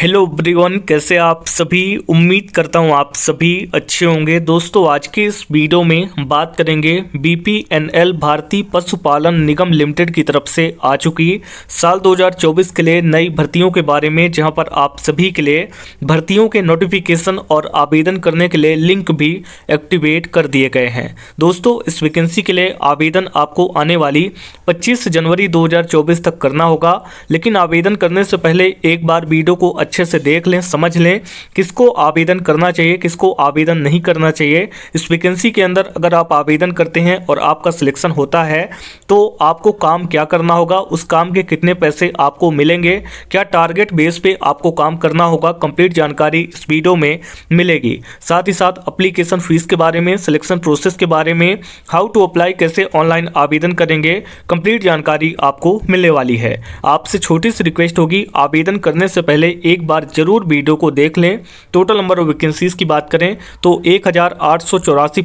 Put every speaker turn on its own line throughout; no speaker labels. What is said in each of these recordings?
hello ब्रिगोन कैसे आप सभी उम्मीद करता हूँ आप सभी अच्छे होंगे दोस्तों आज के इस वीडियो में बात करेंगे बीपीएनएल भारतीय पशुपालन निगम लिमिटेड की तरफ से आ चुकी साल 2024 के लिए नई भर्तियों के बारे में जहां पर आप सभी के लिए भर्तियों के नोटिफिकेशन और आवेदन करने के लिए लिंक भी एक्टिवेट कर दिए गए हैं दोस्तों इस वैकेंसी के लिए आवेदन आपको आने वाली पच्चीस जनवरी दो तक करना होगा लेकिन आवेदन करने से पहले एक बार वीडियो को अच्छे से देख लें समझ लें किसको आवेदन करना चाहिए किसको आवेदन नहीं करना चाहिए इस वैकेंसी के अंदर अगर आप आवेदन करते हैं और आपका सिलेक्शन होता है तो आपको काम क्या करना होगा उस काम के कितने पैसे आपको मिलेंगे क्या टारगेट बेस पे आपको काम करना होगा कंप्लीट जानकारी इस वीडियो में मिलेगी साथ ही साथ अप्लीकेशन फीस के बारे में सिलेक्शन प्रोसेस के बारे में हाउ टू अप्लाई कैसे ऑनलाइन आवेदन करेंगे कंप्लीट जानकारी आपको मिलने वाली है आपसे छोटी सी रिक्वेस्ट होगी आवेदन करने से पहले एक एक बार जरूर वीडियो को देख लें टोटल नंबर ऑफ वैकेंसीज़ की बात करें तो एक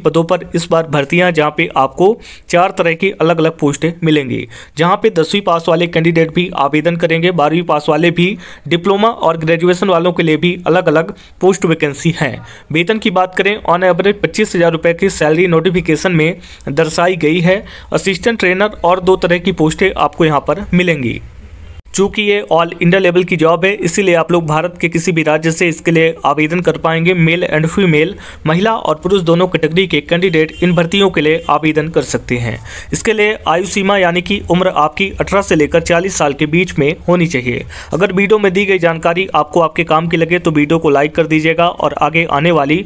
पदों पर इस बार भर्तियां जहां पे आपको चार तरह की अलग अलग पोस्टें मिलेंगी जहां पे दसवीं पास वाले कैंडिडेट भी आवेदन करेंगे बारहवीं पास वाले भी डिप्लोमा और ग्रेजुएशन वालों के लिए भी अलग अलग पोस्ट वैकेंसी हैं वेतन की बात करें ऑन एवरेज पच्चीस की सैलरी नोटिफिकेशन में दर्शाई गई है असिस्टेंट ट्रेनर और दो तरह की पोस्टें आपको यहाँ पर मिलेंगी चूंकि ये ऑल इंडिया लेवल की जॉब है इसीलिए आप लोग भारत के किसी भी राज्य से इसके लिए आवेदन कर पाएंगे मेल एंड फीमेल महिला और पुरुष दोनों कैटेगरी के कैंडिडेट इन भर्तियों के लिए आवेदन कर सकते हैं इसके लिए आयु सीमा यानी कि उम्र आपकी अठारह से लेकर चालीस साल के बीच में होनी चाहिए अगर वीडियो में दी गई जानकारी आपको आपके काम की लगे तो वीडियो को लाइक कर दीजिएगा और आगे आने वाली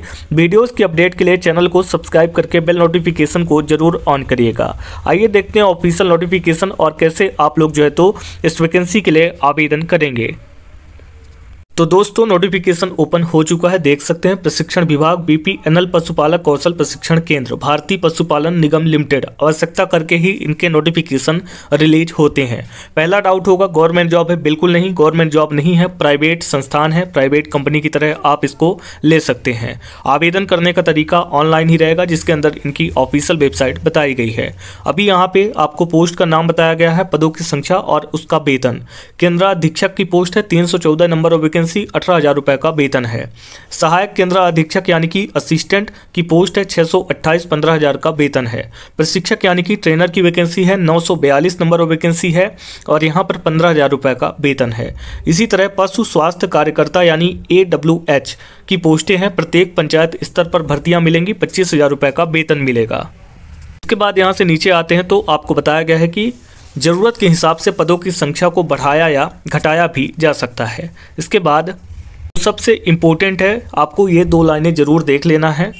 वीडियोज़ की अपडेट के लिए चैनल को सब्सक्राइब करके बेल नोटिफिकेशन को जरूर ऑन करिएगा आइए देखते हैं ऑफिशियल नोटिफिकेशन और कैसे आप लोग जो है तो इस वैकेंसी के लिए आवेदन करेंगे तो दोस्तों नोटिफिकेशन ओपन हो चुका है देख सकते हैं प्रशिक्षण विभाग बीपीएनएल पशुपालक कौशल प्रशिक्षण केंद्र भारतीय पशुपालन निगम लिमिटेड आवश्यकता करके ही इनके नोटिफिकेशन रिलीज होते हैं पहला डाउट होगा गवर्नमेंट जॉब है बिल्कुल नहीं गवर्नमेंट जॉब नहीं है प्राइवेट संस्थान है प्राइवेट कंपनी की तरह आप इसको ले सकते हैं आवेदन करने का तरीका ऑनलाइन ही रहेगा जिसके अंदर इनकी ऑफिशियल वेबसाइट बताई गई है अभी यहाँ पे आपको पोस्ट का नाम बताया गया है पदों की संख्या और उसका वेतन केंद्राधीक्षक की पोस्ट है तीन नंबर और वैकेंसी वैकेंसी अठारह हज़ार रुपये का वेतन है सहायक केंद्र अधीक्षक यानी कि असिस्टेंट की पोस्ट है छः सौ अट्ठाईस पंद्रह हज़ार का वेतन है प्रशिक्षक यानी कि ट्रेनर की वैकेंसी है नौ सौ बयालीस नंबर वैकेंसी है और यहाँ पर पंद्रह हज़ार रुपये का वेतन है इसी तरह पशु स्वास्थ्य कार्यकर्ता यानी ए डब्ल्यू एच की पोस्टें हैं प्रत्येक पंचायत स्तर पर भर्तियाँ मिलेंगी पच्चीस हज़ार रुपये का वेतन मिलेगा इसके बाद यहाँ से नीचे आते हैं तो आपको बताया गया है कि ज़रूरत के हिसाब से पदों की संख्या को बढ़ाया या घटाया भी जा सकता है इसके बाद सबसे इम्पोर्टेंट है आपको ये दो लाइनें ज़रूर देख लेना है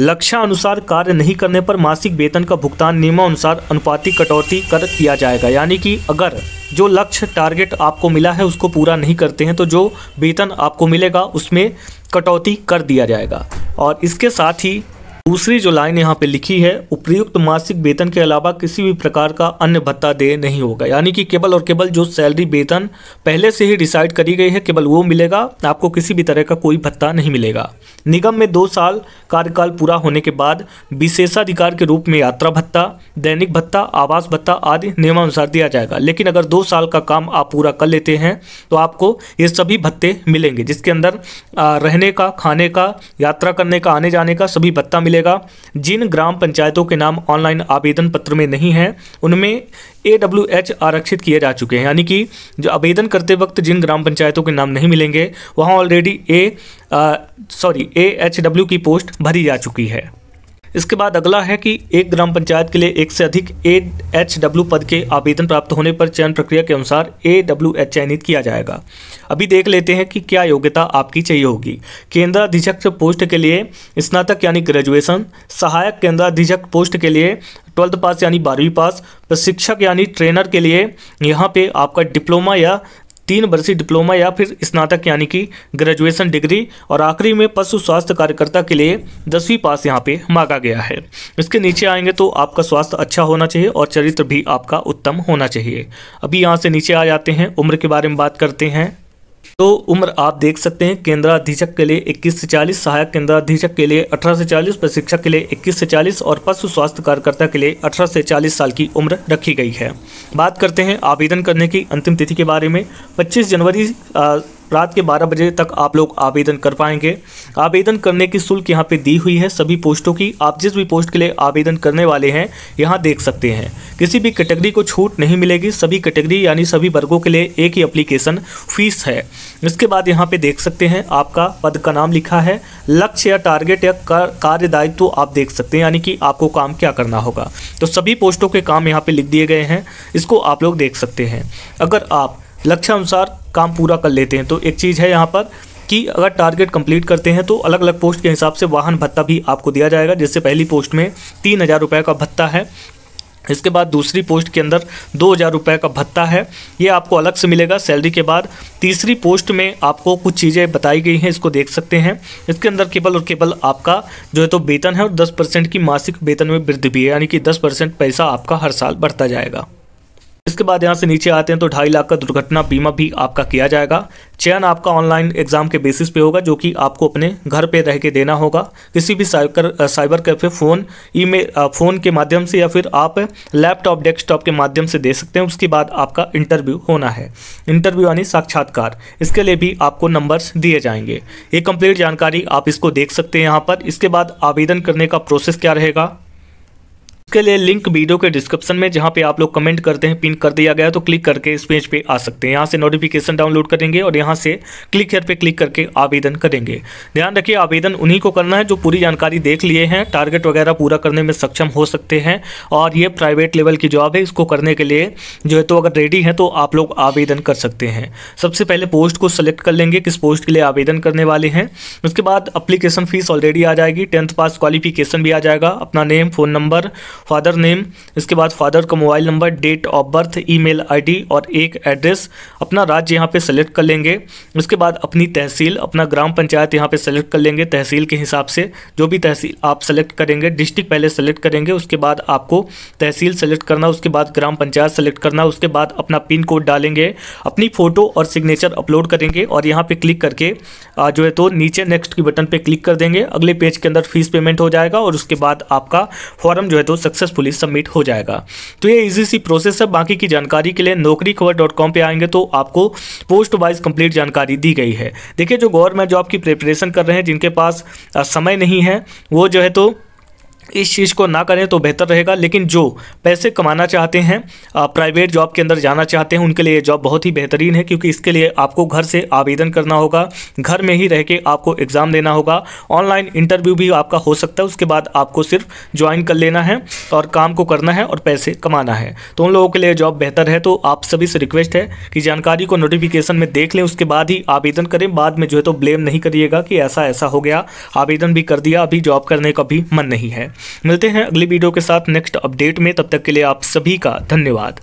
लक्ष्यानुसार कार्य नहीं करने पर मासिक वेतन का भुगतान नियमानुसार अनुपातिक कटौती कर किया जाएगा यानी कि अगर जो लक्ष्य टारगेट आपको मिला है उसको पूरा नहीं करते हैं तो जो वेतन आपको मिलेगा उसमें कटौती कर दिया जाएगा और इसके साथ ही दूसरी जो लाइन यहाँ पे लिखी है उपयुक्त मासिक वेतन के अलावा किसी भी प्रकार का अन्य भत्ता देय नहीं होगा यानी कि केवल और केवल जो सैलरी वेतन पहले से ही डिसाइड करी गई है केवल वो मिलेगा आपको किसी भी तरह का कोई भत्ता नहीं मिलेगा निगम में दो साल कार्यकाल पूरा होने के बाद विशेषाधिकार के रूप में यात्रा भत्ता दैनिक भत्ता आवास भत्ता आदि नियमानुसार दिया जाएगा लेकिन अगर दो साल का काम आप पूरा कर लेते हैं तो आपको ये सभी भत्ते मिलेंगे जिसके अंदर रहने का खाने का यात्रा करने का आने जाने का सभी भत्ता मिलेगा मिलेगा जिन ग्राम पंचायतों के नाम ऑनलाइन आवेदन पत्र में नहीं है उनमें ए डब्ल्यू एच आरक्षित किए जा चुके हैं यानी कि जो आवेदन करते वक्त जिन ग्राम पंचायतों के नाम नहीं मिलेंगे वहाँ already uh sorry A H W की पोस्ट भरी जा चुकी है इसके बाद अगला है कि एक ग्राम पंचायत के लिए एक से अधिक ए एच डब्ल्यू पद के आवेदन प्राप्त होने पर चयन प्रक्रिया के अनुसार ए डब्ल्यू एच चयनित किया जाएगा अभी देख लेते हैं कि क्या योग्यता आपकी चाहिए होगी केंद्राधीक्षक पोस्ट के लिए स्नातक यानी ग्रेजुएशन सहायक केंद्राधीक्षक पोस्ट के लिए ट्वेल्थ पास यानी बारहवीं पास प्रशिक्षक यानी ट्रेनर के लिए यहाँ पे आपका डिप्लोमा या तीन वर्षीय डिप्लोमा या फिर स्नातक यानी कि ग्रेजुएशन डिग्री और आखिरी में पशु स्वास्थ्य कार्यकर्ता के लिए दसवीं पास यहाँ पे मांगा गया है इसके नीचे आएंगे तो आपका स्वास्थ्य अच्छा होना चाहिए और चरित्र भी आपका उत्तम होना चाहिए अभी यहाँ से नीचे आ जाते हैं उम्र के बारे में बात करते हैं तो उम्र आप देख सकते हैं केंद्राधीक्षक के लिए 21 से 40 सहायक केंद्राधीक्षक के लिए 18 से 40 प्रशिक्षक के लिए 21 से 40 और पशु स्वास्थ्य कार्यकर्ता के लिए 18 से 40 साल की उम्र रखी गई है बात करते हैं आवेदन करने की अंतिम तिथि के बारे में 25 जनवरी रात के 12 बजे तक आप लोग आवेदन कर पाएंगे आवेदन करने की शुल्क यहाँ पे दी हुई है सभी पोस्टों की आप जिस भी पोस्ट के लिए आवेदन करने वाले हैं यहाँ देख सकते हैं किसी भी कैटेगरी को छूट नहीं मिलेगी सभी कैटेगरी यानी सभी वर्गों के लिए एक ही अप्लीकेशन फीस है इसके बाद यहाँ पर देख सकते हैं आपका पद का नाम लिखा है लक्ष्य या टारगेट या कार्य दायित्व तो आप देख सकते हैं यानी कि आपको काम क्या करना होगा तो सभी पोस्टों के काम यहाँ पर लिख दिए गए हैं इसको आप लोग देख सकते हैं अगर आप लक्ष्य अनुसार काम पूरा कर लेते हैं तो एक चीज़ है यहाँ पर कि अगर टारगेट कंप्लीट करते हैं तो अलग अलग पोस्ट के हिसाब से वाहन भत्ता भी आपको दिया जाएगा जिससे पहली पोस्ट में तीन हज़ार रुपये का भत्ता है इसके बाद दूसरी पोस्ट के अंदर दो हज़ार रुपये का भत्ता है ये आपको अलग से मिलेगा सैलरी के बाद तीसरी पोस्ट में आपको कुछ चीज़ें बताई गई हैं इसको देख सकते हैं इसके अंदर केवल और केवल आपका जो है तो वेतन है और दस परसेंट की मासिक वेतन में वृद्धि भी है यानी कि दस परसेंट पैसा आपका हर साल बढ़ता जाएगा इसके बाद यहाँ से नीचे आते हैं तो ढाई लाख का दुर्घटना बीमा भी आपका किया जाएगा चयन आपका ऑनलाइन एग्जाम के बेसिस पे होगा जो कि आपको अपने घर पे रह के देना होगा किसी भी cyber cyber cafe phone email phone के माध्यम से या फिर आप लैपटॉप डेस्कटॉप के माध्यम से दे सकते हैं उसके बाद आपका इंटरव्यू होना है इंटरव्यू यानी साक्षात्कार इसके लिए भी आपको नंबर्स दिए जाएंगे ये कंप्लीट जानकारी आप इसको देख सकते हैं यहाँ पर इसके बाद आवेदन करने का प्रोसेस क्या रहेगा इसके लिए लिंक वीडियो के डिस्क्रिप्शन में जहाँ पे आप लोग कमेंट करते हैं पिन कर दिया गया तो क्लिक करके इस पेज पे आ सकते हैं यहाँ से नोटिफिकेशन डाउनलोड करेंगे और यहाँ से क्लिक हेयर पे क्लिक करके आवेदन करेंगे ध्यान रखिए आवेदन उन्हीं को करना है जो पूरी जानकारी देख लिए हैं टारगेट वगैरह पूरा करने में सक्षम हो सकते हैं और ये प्राइवेट लेवल की जॉब है इसको करने के लिए जो है तो अगर रेडी है तो आप लोग आवेदन कर सकते हैं सबसे पहले पोस्ट को सेलेक्ट कर लेंगे किस पोस्ट के लिए आवेदन करने वाले हैं उसके बाद अप्लीकेशन फ़ीस ऑलरेडी आ जाएगी टेंथ पास क्वालिफिकेशन भी आ जाएगा अपना name phone number father name इसके बाद फादर का mobile number date of birth email ID और एक एड्रेस अपना राज्य यहाँ पे सेलेक्ट कर लेंगे उसके बाद अपनी तहसील अपना ग्राम पंचायत यहाँ पे सेलेक्ट कर लेंगे तहसील के हिसाब से जो भी तहसील आप सेलेक्ट करेंगे डिस्ट्रिक्ट पहले सेलेक्ट करेंगे उसके बाद आपको तहसील सेलेक्ट करना उसके बाद ग्राम पंचायत सेलेक्ट करना उसके बाद अपना पिन कोड डालेंगे अपनी फ़ोटो और सिग्नेचर अपलोड करेंगे और यहाँ पे क्लिक करके जो है तो नीचे नेक्स्ट की बटन पे क्लिक कर देंगे अगले पेज के अंदर फीस पेमेंट हो जाएगा और उसके बाद आपका फॉर्म जो है तो सक्सेसफुली सबमिट हो जाएगा तो ये इजी सी प्रोसेस है बाकी की जानकारी के लिए नौकरी खबर डॉट कॉम पर आएंगे तो आपको पोस्ट वाइज कंप्लीट जानकारी दी गई है देखिए जो गवर्नमेंट जॉब की प्रिपरेशन कर रहे हैं जिनके पास समय नहीं है वो जो है तो इस चीज़ को ना करें तो बेहतर रहेगा लेकिन जो पैसे कमाना चाहते हैं प्राइवेट जॉब के अंदर जाना चाहते हैं उनके लिए जॉब बहुत ही बेहतरीन है क्योंकि इसके लिए आपको घर से आवेदन करना होगा घर में ही रह के आपको एग्ज़ाम देना होगा ऑनलाइन इंटरव्यू भी आपका हो सकता है उसके बाद आपको सिर्फ ज्वाइन कर लेना है और काम को करना है और पैसे कमाना है तो उन लोगों के लिए जॉब बेहतर है तो आप सभी से रिक्वेस्ट है कि जानकारी को नोटिफिकेशन में देख लें उसके बाद ही आवेदन करें बाद में जो है तो ब्लेम नहीं करिएगा कि ऐसा ऐसा हो गया आवेदन भी कर दिया अभी जॉब करने का भी मन नहीं है मिलते हैं अगली वीडियो के साथ नेक्स्ट अपडेट में तब तक के लिए आप सभी का धन्यवाद